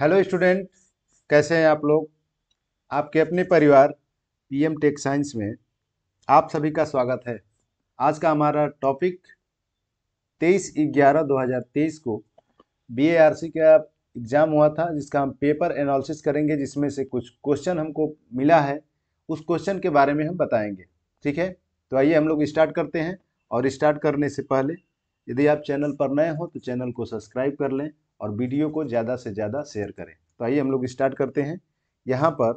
hello student कैसे हैं आप लोग आपके अपने परिवार पीएम टेक साइंस में आप सभी का स्वागत है आज का हमारा टॉपिक 23 ग्यारह 2023 को बीएआरसी का एग्ज़ाम हुआ था जिसका हम पेपर एनालिसिस करेंगे जिसमें से कुछ क्वेश्चन हमको मिला है उस क्वेश्चन के बारे में हम बताएंगे ठीक है तो आइए हम लोग स्टार्ट करते हैं और स्टार्ट करने से पहले यदि आप चैनल पर नए हो तो चैनल को सब्सक्राइब कर लें और वीडियो को ज़्यादा से ज़्यादा शेयर करें तो आइए हम लोग स्टार्ट करते हैं यहाँ पर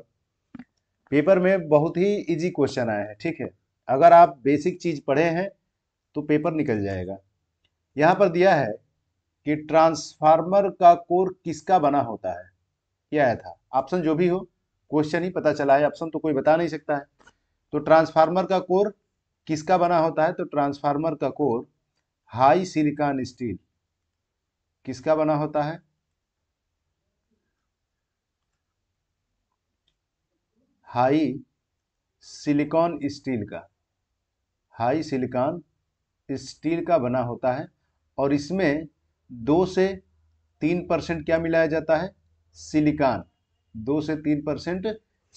पेपर में बहुत ही इजी क्वेश्चन आया है ठीक है अगर आप बेसिक चीज़ पढ़े हैं तो पेपर निकल जाएगा यहाँ पर दिया है कि ट्रांसफार्मर का कोर किसका बना होता है क्या आया था ऑप्शन जो भी हो क्वेश्चन ही पता चला है ऑप्शन तो कोई बता नहीं सकता है तो ट्रांसफार्मर का कोर किसका बना होता है तो ट्रांसफार्मर का कोर हाई सिलिकॉन स्टील किसका बना होता है हाई सिलिकॉन स्टील का हाई सिलिकॉन स्टील का बना होता है और इसमें दो से तीन परसेंट क्या मिलाया जाता है सिलिकॉन दो से तीन परसेंट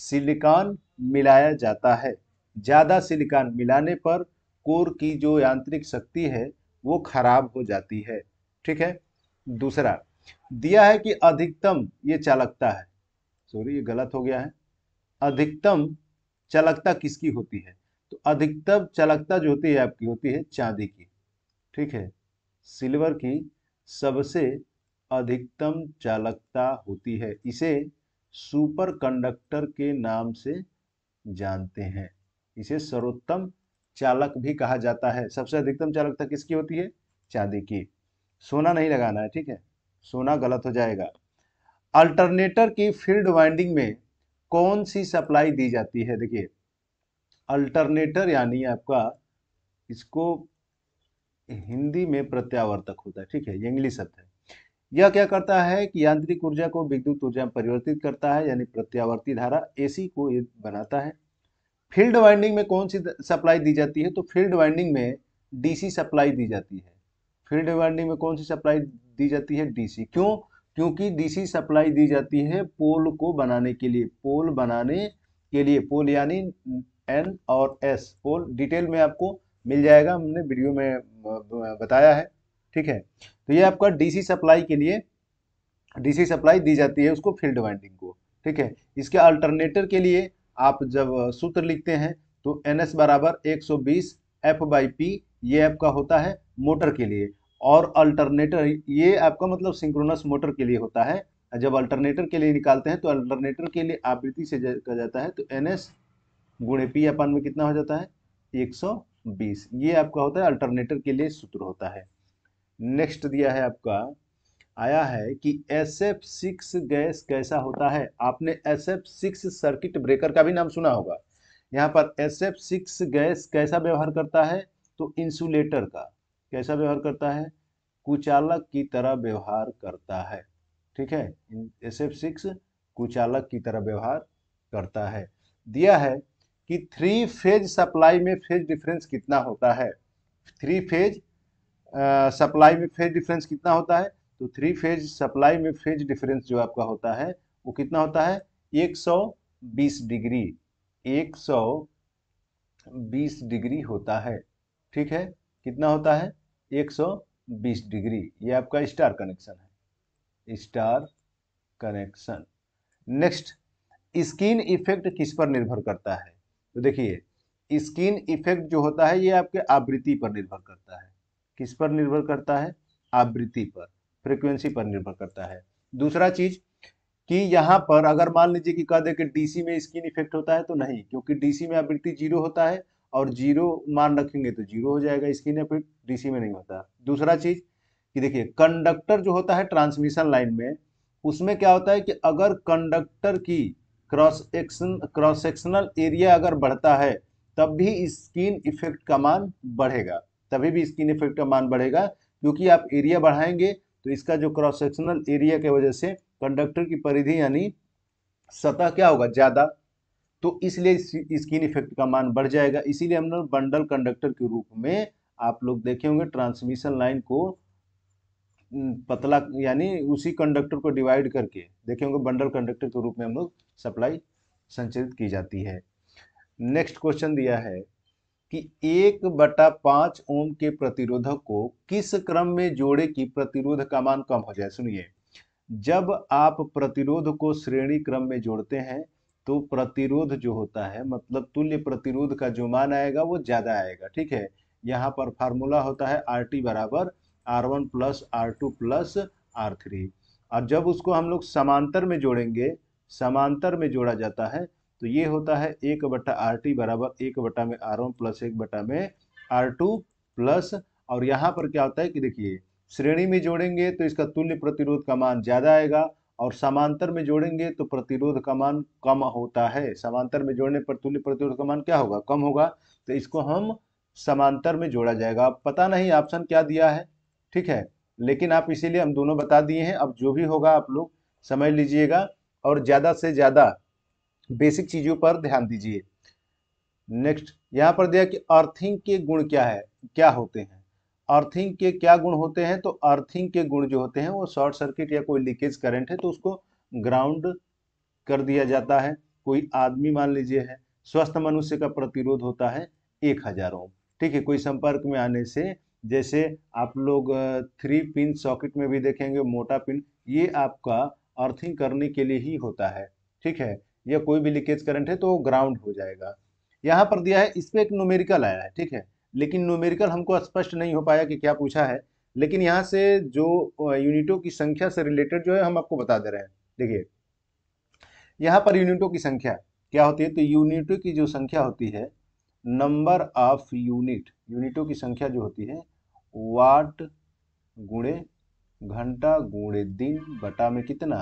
सिलिकॉन मिलाया जाता है ज़्यादा सिलिकॉन मिलाने पर कोर की जो यांत्रिक शक्ति है वो खराब हो जाती है ठीक है दूसरा दिया है कि अधिकतम ये चालकता है सॉरी ये गलत हो गया है अधिकतम चालकता किसकी होती है तो अधिकतम चालकता जो होती है आपकी होती है चांदी की ठीक है सिल्वर की सबसे अधिकतम चालकता होती है इसे सुपर कंडक्टर के नाम से जानते हैं इसे सर्वोत्तम चालक भी कहा जाता है सबसे अधिकतम चालकता किसकी होती है चांदी की सोना नहीं लगाना है ठीक है सोना गलत हो जाएगा अल्टरनेटर की फील्ड वाइंडिंग में कौन सी सप्लाई दी जाती है देखिए अल्टरनेटर यानी आपका इसको हिंदी में प्रत्यावर्तक होता है ठीक है इंग्लिश शब्द है यह क्या करता है कि यांत्रिक ऊर्जा को विद्युत ऊर्जा में परिवर्तित करता है यानी प्रत्यावर्ती धारा एसी को ये बनाता है फील्ड वाइंडिंग में कौन सी सप्लाई दी जाती है तो फील्ड वाइंडिंग में डीसी सप्लाई दी जाती है फील्ड वाइंडिंग में कौन सी सप्लाई दी जाती है डीसी क्यों क्योंकि डीसी सप्लाई दी जाती है पोल को बनाने के लिए पोल बनाने के लिए पोल यानी एन और एस पोल डिटेल में आपको मिल जाएगा हमने वीडियो में बताया है ठीक है तो ये आपका डीसी सप्लाई के लिए डीसी सप्लाई दी जाती है उसको फील्ड वाइंडिंग को ठीक है इसके अल्टरनेटर के लिए आप जब सूत्र लिखते हैं तो एन एस बराबर एक सौ बीस एफ बाई पी ये आपका होता है मोटर के लिए और अल्टरनेटर ये आपका मतलब सिंक्रोनस मोटर के लिए होता है जब अल्टरनेटर के लिए निकालते हैं तो अल्टरनेटर के लिए आवृत्ति से कहा जाता है तो एन एस गुणे पी अपान में कितना हो जाता है 120 ये आपका होता है अल्टरनेटर के लिए सूत्र होता है नेक्स्ट दिया है आपका आया है कि एस एफ सिक्स गैस कैसा होता है आपने S F six circuit breaker का भी नाम सुना होगा यहाँ पर एस एफ सिक्स गैस कैसा व्यवहार करता है तो इंसुलेटर का कैसा व्यवहार करता है कुचालक की तरह व्यवहार करता है ठीक है एस एफ सिक्स कुचालक की तरह व्यवहार करता है दिया है कि थ्री फेज सप्लाई में फेज डिफरेंस कितना होता है थ्री फेज सप्लाई में फेज डिफरेंस कितना होता है तो थ्री फेज सप्लाई में फेज डिफरेंस जो आपका होता है वो कितना होता है 120 डिग्री 120 डिग्री होता है ठीक है कितना होता है 120 डिग्री ये आपका स्टार कनेक्शन है star connection next skin effect किस पर निर्भर करता है तो देखिए स्किन इफेक्ट जो होता है ये आपके आवृत्ति पर निर्भर करता है किस पर निर्भर करता है आवृत्ति पर फ्रिक्वेंसी पर निर्भर करता है दूसरा चीज कि यहाँ पर अगर मान लीजिए कि कह दे कि डीसी में स्किन इफेक्ट होता है तो नहीं क्योंकि डीसी में आवृत्ति जीरो होता है और जीरो मान रखेंगे तो जीरो हो जाएगा इसकी ना फिर डीसी में नहीं होता दूसरा चीज़ कि देखिए कंडक्टर जो होता है ट्रांसमिशन लाइन में उसमें क्या होता है कि अगर कंडक्टर की cross action cross sectional area अगर बढ़ता है तब भी स्किन इफेक्ट का मान बढ़ेगा तभी भी स्किन इफेक्ट का मान बढ़ेगा क्योंकि आप एरिया बढ़ाएंगे तो इसका जो क्रॉस सेक्शनल एरिया के वजह से कंडक्टर की परिधि यानी सतह क्या होगा ज़्यादा तो इसलिए स्किन इफेक्ट का मान बढ़ जाएगा इसीलिए हम लोग बंडल कंडक्टर के रूप में आप लोग देखे होंगे ट्रांसमिशन लाइन को पतला यानी उसी कंडक्टर को डिवाइड करके देखे होंगे बंडल कंडक्टर के रूप में हम लोग सप्लाई संचालित की जाती है नेक्स्ट क्वेश्चन दिया है कि एक बटा पांच ओम के प्रतिरोधक को किस क्रम में जोड़े की प्रतिरोध का मान कम हो जाए सुनिए जब आप प्रतिरोध को श्रेणी क्रम में जोड़ते हैं तो प्रतिरोध जो होता है मतलब तुल्य प्रतिरोध का जो मान आएगा वो ज़्यादा आएगा ठीक है यहाँ पर फार्मूला होता है आर टी बराबर R one plus R two plus R three और जब उसको हम लोग समांतर में जोड़ेंगे समांतर में जोड़ा जाता है तो ये होता है एक बटा आर टी बराबर एक बटा में आर वन प्लस एक बटा में आर टू प्लस और यहाँ पर क्या होता है कि देखिए श्रेणी में जोड़ेंगे तो इसका तुल्य प्रतिरोध का मान ज़्यादा आएगा और समांतर में जोड़ेंगे तो प्रतिरोध का मान कम होता है समांतर में जोड़ने पर तुल्य प्रतिरोध का मान क्या होगा कम होगा तो इसको हम समांतर में जोड़ा जाएगा अब पता नहीं ऑप्शन क्या दिया है ठीक है लेकिन आप इसीलिए हम दोनों बता दिए हैं अब जो भी होगा आप लोग समझ लीजिएगा और ज़्यादा से ज़्यादा बेसिक चीज़ों पर ध्यान दीजिए नेक्स्ट यहाँ पर दिया कि अर्थिंग के गुण क्या है क्या होते हैं अर्थिंग के क्या गुण होते हैं तो अर्थिंग के गुण जो होते हैं वो शॉर्ट सर्किट या कोई लीकेज करंट है तो उसको ग्राउंड कर दिया जाता है कोई आदमी मान लीजिए है स्वस्थ मनुष्य का प्रतिरोध होता है एक हजार ओम ठीक है कोई संपर्क में आने से जैसे आप लोग थ्री पिन सॉकेट में भी देखेंगे मोटा पिन ये आपका अर्थिंग करने के लिए ही होता है ठीक है या कोई भी लीकेज करंट है तो ग्राउंड हो जाएगा यहाँ पर दिया है इस पर एक नोमेरिकल आया है ठीक है लेकिन न्यूमेरिकल हमको स्पष्ट नहीं हो पाया कि क्या पूछा है लेकिन यहाँ से जो यूनिटों की संख्या से रिलेटेड जो है हम आपको बता दे रहे हैं देखिए यहाँ पर यूनिटों की संख्या क्या होती है तो यूनिटों की जो संख्या होती है नंबर ऑफ यूनिट यूनिटों की संख्या जो होती है वाट गुणे घंटा गुणे दिन बटा में कितना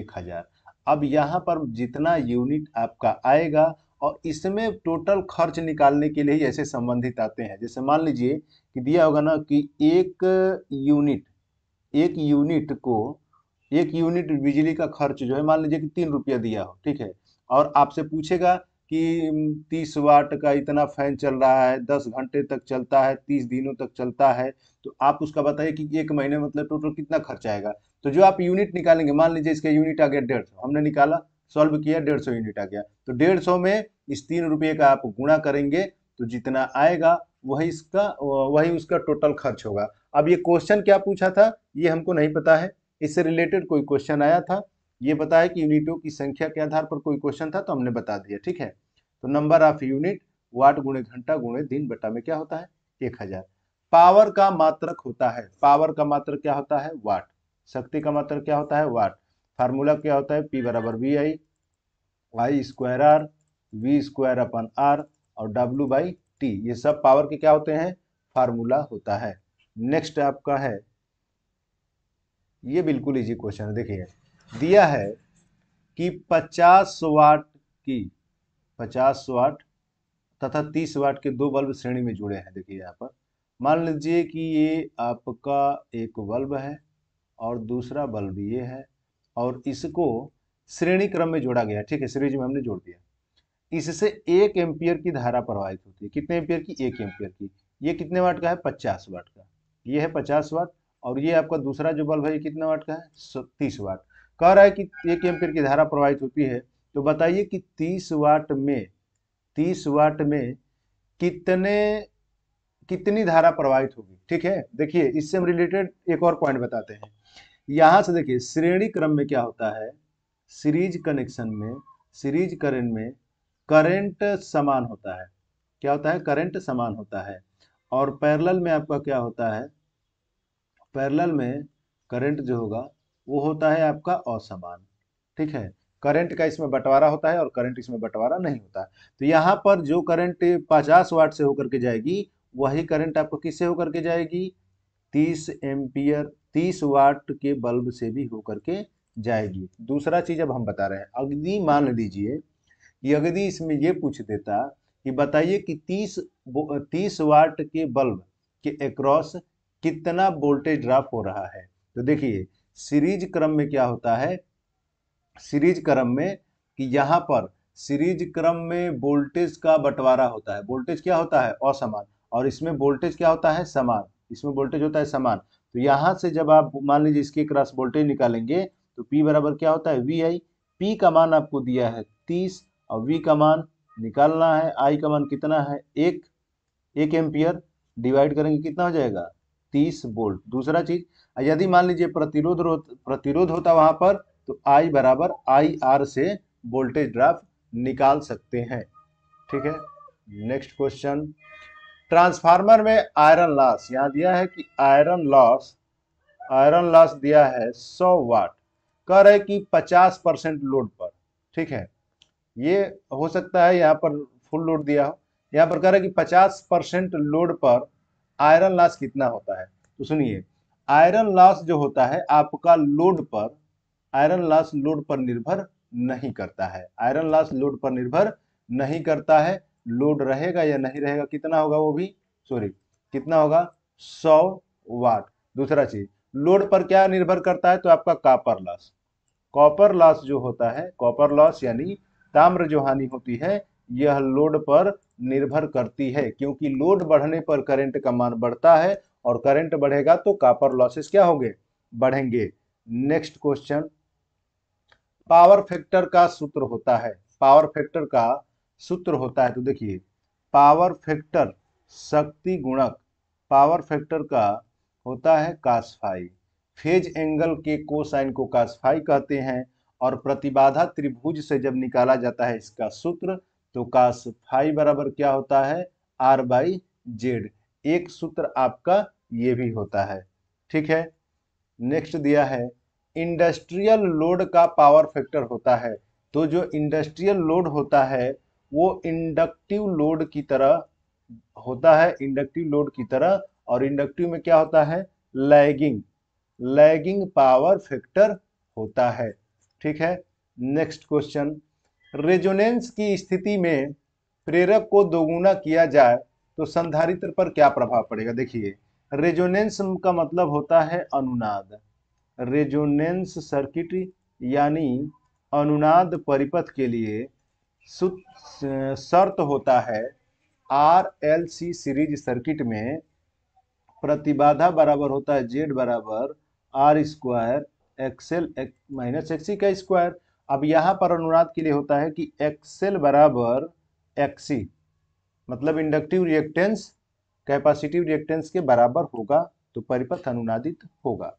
एक हजार अब यहाँ पर जितना यूनिट आपका आएगा और इसमें टोटल खर्च निकालने के लिए ही ऐसे संबंधित आते हैं जैसे मान लीजिए कि दिया होगा ना कि एक यूनिट एक यूनिट को एक यूनिट बिजली का खर्च जो है मान लीजिए कि तीन रुपया दिया हो ठीक है और आपसे पूछेगा कि तीस वाट का इतना फैन चल रहा है दस घंटे तक चलता है तीस दिनों तक चलता है तो आप उसका बताइए कि एक महीने मतलब टोटल कितना खर्च आएगा तो जो आप यूनिट निकालेंगे मान लीजिए इसका यूनिट आ गया डेढ़ हमने निकाला सॉल्व किया डेढ़ सौ यूनिट आ गया तो डेढ़ सौ में इस तीन रुपये का आप गुणा करेंगे तो जितना आएगा वही इसका वही उसका टोटल खर्च होगा अब ये क्वेश्चन क्या पूछा था ये हमको नहीं पता है इससे रिलेटेड कोई क्वेश्चन आया था ये पता है कि यूनिटों की संख्या के आधार पर कोई क्वेश्चन था तो हमने बता दिया ठीक है तो नंबर ऑफ यूनिट वाट गुणे घंटा गुणे दिन बटा में क्या होता है एक हजार पावर का मात्रक होता है पावर का मात्रक क्या होता है वाट शक्ति का मात्रक क्या होता है वाट फार्मूला क्या होता है पी बराबर V I Y square R V square upon R और डब्ल्यू बाई टी ये सब पावर के क्या होते हैं फार्मूला होता है नेक्स्ट आपका है ये बिल्कुल इजी क्वेश्चन है देखिए दिया है कि 50 वाट की 50 वाट तथा 30 वाट के दो बल्ब श्रेणी में जुड़े हैं देखिए यहाँ पर मान लीजिए कि ये आपका एक बल्ब है और दूसरा बल्ब ये है और इसको श्रेणी क्रम में जोड़ा गया ठीक है सीरीज में हमने जोड़ दिया इससे एक एम्पियर की धारा प्रवाहित होती है कितने एम्पियर की एक एम्पियर की ये कितने वाट का है पचास वाट का ये है पचास वाट और ये आपका दूसरा जो बल्ब है ये कितना वाट का है तीस वाट कह रहा है कि एक एम्पियर की धारा प्रवाहित होती है तो बताइए कि तीस वाट में तीस वाट में कितने कितनी धारा प्रवाहित होगी ठीक है देखिए इससे हम रिलेटेड एक और पॉइंट बताते हैं यहां से देखिए श्रेणी क्रम में क्या होता है सीरीज कनेक्शन में सीरीज करंट में करंट समान होता है क्या होता है करंट समान होता है और पैरेलल में आपका क्या होता है पैरेलल में करंट जो होगा वो होता है आपका असमान ठीक है करंट का इसमें बंटवारा होता है और करंट इसमें बंटवारा नहीं होता तो यहाँ पर जो करंट 50 वाट से होकर के जाएगी वही करंट आपको किससे होकर के जाएगी 30 एम्पियर 30 वाट के बल्ब से भी होकर के जाएगी दूसरा चीज अब हम बता रहे हैं अग्नि मान लीजिए यदि इसमें यह पूछ देता कि बताइए कि 30 तीस वाट के बल्ब के अक्रॉस कितना वोल्टेज ड्राप हो रहा है तो देखिए सीरीज क्रम में क्या होता है सीरीज क्रम में कि यहाँ पर सीरीज क्रम में वोल्टेज का बंटवारा होता है वोल्टेज क्या होता है असमान और इसमें वोल्टेज क्या होता है समान इसमें वोल्टेज होता है समान तो यहां से जब आप मान लीजिए इसके क्रॉस वोल्टेज निकालेंगे तो पी बराबर क्या होता है वी आई पी का मान आपको दिया है तीस और वी का मान निकालना है आई का मान कितना है एक एक एम्पियर डिवाइड करेंगे कितना हो जाएगा तीस बोल्ट दूसरा चीज यदि मान लीजिए प्रतिरोध प्रतिरोध होता वहां पर तो आई बराबर आई आर से वोल्टेज ड्राफ निकाल सकते हैं ठीक है नेक्स्ट क्वेश्चन ट्रांसफार्मर में आयरन लॉस यहाँ दिया है कि आयरन लॉस आयरन लॉस दिया है 100 वाट कर रहे कि 50 परसेंट लोड पर ठीक है ये हो सकता है यहाँ पर फुल लोड दिया हो यहाँ पर कह रहे कि 50 परसेंट लोड पर आयरन लॉस कितना होता है तो सुनिए आयरन लॉस जो होता है आपका लोड पर आयरन लॉस लोड पर निर्भर नहीं करता है आयरन लॉस लोड पर निर्भर नहीं करता है लोड रहेगा या नहीं रहेगा कितना होगा वो भी सॉरी कितना होगा सौ वाट दूसरा चीज लोड पर क्या निर्भर करता है तो आपका कॉपर लॉस कॉपर लॉस जो होता है कॉपर लॉस यानी ताम्र जो हानि होती है यह लोड पर निर्भर करती है क्योंकि लोड बढ़ने पर करंट का मान बढ़ता है और करंट बढ़ेगा तो कॉपर लॉसेस क्या होंगे बढ़ेंगे नेक्स्ट क्वेश्चन पावर फैक्टर का सूत्र होता है पावर फैक्टर का सूत्र होता है तो देखिए पावर फैक्टर शक्ति गुणक पावर फैक्टर का होता है कासफाई फेज एंगल के कोसाइन को कासफाई कहते हैं और प्रतिबाधा त्रिभुज से जब निकाला जाता है इसका सूत्र तो कासफाई बराबर क्या होता है आर बाई जेड एक सूत्र आपका ये भी होता है ठीक है नेक्स्ट दिया है इंडस्ट्रियल लोड का पावर फैक्टर होता है तो जो इंडस्ट्रियल लोड होता है वो इंडक्टिव लोड की तरह होता है इंडक्टिव लोड की तरह और इंडक्टिव में क्या होता है लैगिंग लैगिंग पावर फैक्टर होता है ठीक है नेक्स्ट क्वेश्चन रेजोनेंस की स्थिति में प्रेरक को दोगुना किया जाए तो संधारित्र पर क्या प्रभाव पड़ेगा देखिए रेजोनेंस का मतलब होता है अनुनाद रेजोनेंस सर्किट यानी अनुनाद परिपथ के लिए शर्त होता है R L C series circuit में प्रतिबाधा बराबर होता है जेड बराबर R square XL minus XC का स्क्वायर अब यहाँ पर अनुनाद के लिए होता है कि एक्सएल बराबर एक्सी मतलब इंडक्टिव रिएक्टेंस कैपेसिटिव रिएक्टेंस के बराबर होगा तो परिपथ अनुनादित होगा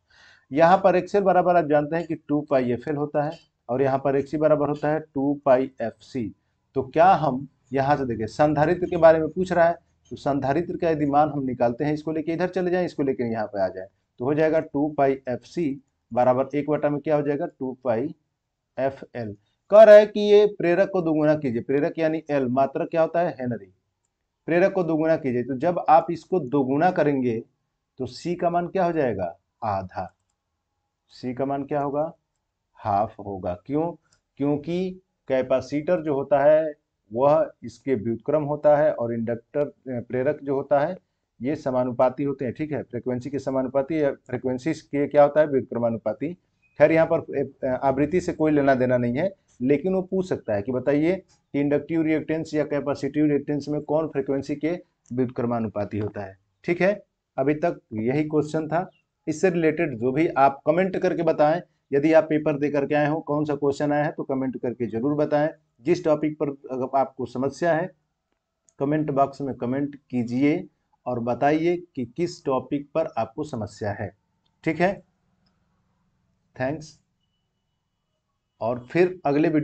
यहाँ पर एक्सएल बराबर आप जानते हैं कि टू पाई एफ एल होता है और यहाँ पर एक्सी बराबर होता है टू पाई एफ सी तो क्या हम यहाँ से देखें संधारित्र के बारे में पूछ रहा है तो संधारित्र का यदि मान हम निकालते हैं इसको लेके इधर चले जाएं इसको लेके यहाँ पे आ जाए तो हो जाएगा टू पाई एफ सी बराबर एक वटा में क्या हो जाएगा टू पाई एफ एल कह रहा है कि ये प्रेरक को दुगुना कीजिए प्रेरक यानी एल मात्र क्या होता है हेनरी प्रेरक को दोगुना कीजिए तो जब आप इसको दोगुना करेंगे तो सी का मान क्या हो जाएगा आधा सी का मान क्या होगा हाफ होगा क्यों क्योंकि कैपासीटर जो होता है वह इसके व्युतक्रम होता है और इंडक्टर प्रेरक जो होता है ये समानुपाती होते हैं ठीक है फ्रिक्वेंसी के समानुपाती या फ्रिक्वेंसी के क्या होता है व्युतक्रमानुपाति खैर यहाँ पर आवृत्ति से कोई लेना देना नहीं है लेकिन वो पूछ सकता है कि बताइए कि इंडक्टिव रिएक्टेंस या कैपेसिटिव रिएक्टेंस में कौन फ्रिक्वेंसी के व्युतक्रमानुपाती होता है ठीक है अभी तक यही क्वेश्चन था इससे रिलेटेड जो भी आप कमेंट करके बताएं यदि आप पेपर दे करके आए हो कौन सा क्वेश्चन आया है तो कमेंट करके जरूर बताएं जिस टॉपिक पर अगर आपको समस्या है कमेंट बॉक्स में कमेंट कीजिए और बताइए कि किस टॉपिक पर आपको समस्या है ठीक है थैंक्स और फिर अगले वीडियो